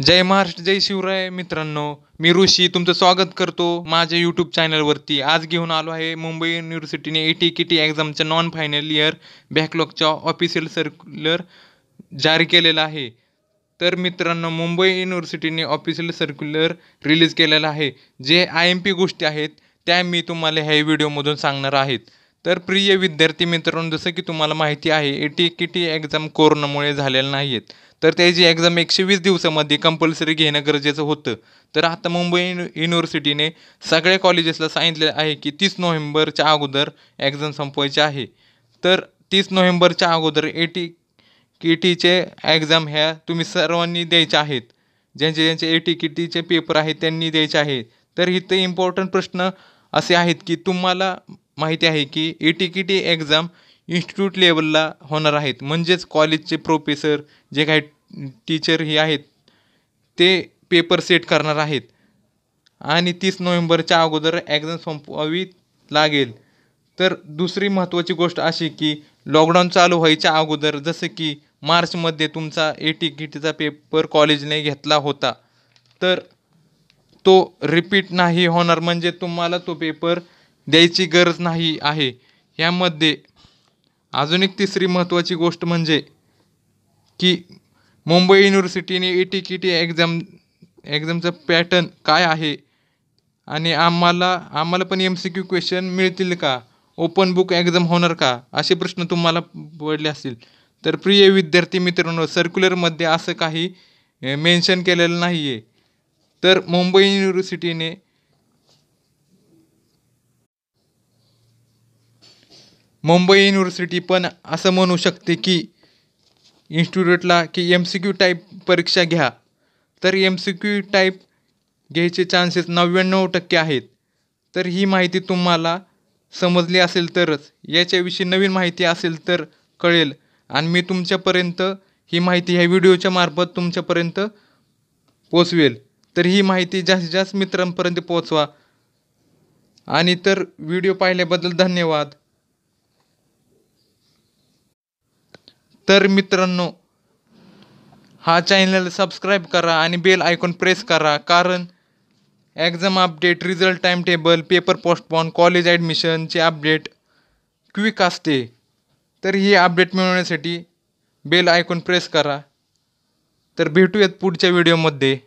जय महाराष्ट्र जय शिवराय मित्रांनो मी ऋषी तुमचं स्वागत करतो माझ्या यूट्यूब चॅनलवरती आज घेऊन आलो आहे मुंबई युनिव्हर्सिटीने ए टी के टी एक्झामच्या नॉन फायनल इयर बॅकलॉगच्या ऑफिशियल सर्क्युलर जारी केलेला आहे तर मित्रांनो मुंबई युनिव्हर्सिटीने ऑफिशियल सर्क्युलर रिलीज केलेलं आहे जे आय एम पी गोष्टी आहेत त्या मी तुम्हाला ह्या व्हिडिओमधून सांगणार आहेत तर प्रिय विद्यार्थी मित्रांनो जसं की तुम्हाला माहिती आहे A T K T exam कोरोनामुळे झालेल्या नाही आहेत तर त्याची एक्झाम एकशे वीस दिवसामध्ये कंपल्सरी घेणं गरजेचं होतं तर आता मुंबई युनिव्हर्सिटीने सगळ्या कॉलेजेसला सांगितले आहे की तीस नोव्हेंबरच्या अगोदर एक्झाम संपवायची आहे तर तीस नोव्हेंबरच्या अगोदर ए टी की टीचे एक्झाम ह्या तुम्ही सर्वांनी द्यायच्या आहेत ज्यांचे ज्यांचे ए टी की टीचे पेपर आहेत त्यांनी द्यायचे आहेत तर इथे इम्पॉर्टंट प्रश्न असे आहेत की तुम्हाला माहिती आहे की A T K T exam institute लेवलला होणार आहेत म्हणजेच कॉलेजचे प्रोफेसर जे काही टीचर हे आहेत ते पेपर सेट करणार आहेत आणि तीस नोव्हेंबरच्या अगोदर एक्झाम संपवावी लागेल तर दुसरी महत्त्वाची गोष्ट अशी की लॉकडाऊन चालू व्हायच्या अगोदर जसं की मार्चमध्ये तुमचा ए टी की टीचा पेपर कॉलेजने घेतला होता तर तो रिपीट नाही होणार म्हणजे तुम्हाला तो पेपर द्यायची गरज नाही आहे यामध्ये अजून एक तिसरी महत्त्वाची गोष्ट म्हणजे की मुंबई युनिव्हर्सिटीने E T K T exam एक्झामचा पॅटर्न काय आहे आणि आम्हाला आम्हाला पण एम सी क्यू क्वेश्चन मिळतील का ओपन बुक एक्झाम होणार का असे प्रश्न तुम्हाला पडले असतील तर प्रिय विद्यार्थी मित्रांनो सर्क्युलरमध्ये असं काही मेन्शन केलेलं नाही आहे तर मुंबई युनिव्हर्सिटीने मुंबई युनिव्हर्सिटी पण असं म्हणू शकते की इन्स्टिट्यूटला की एम सी क्यू टाईप परीक्षा घ्या तर एम सी क्यू टाईप घ्यायचे चान्सेस नव्याण्णव टक्के आहेत तर ही माहिती तुम्हाला समजली असेल तरच याच्याविषयी नवीन माहिती असेल तर कळेल आणि मी तुमच्यापर्यंत ही माहिती ह्या व्हिडिओच्या मार्फत तुमच्यापर्यंत पोचवेल तर ही माहिती जास्तीत जास्त मित्रांपर्यंत पोचवा आणि तर व्हिडिओ पाहिल्याबद्दल धन्यवाद तर मित्रांनो हा चॅनल सबस्क्राईब करा आणि बेल आयकॉन प्रेस करा कारण exam update result time table paper postpone college ॲडमिशनचे अपडेट क्विक असते तर ही अपडेट मिळवण्यासाठी बेल आयकॉन प्रेस करा तर भेटूयात पुढच्या व्हिडिओमध्ये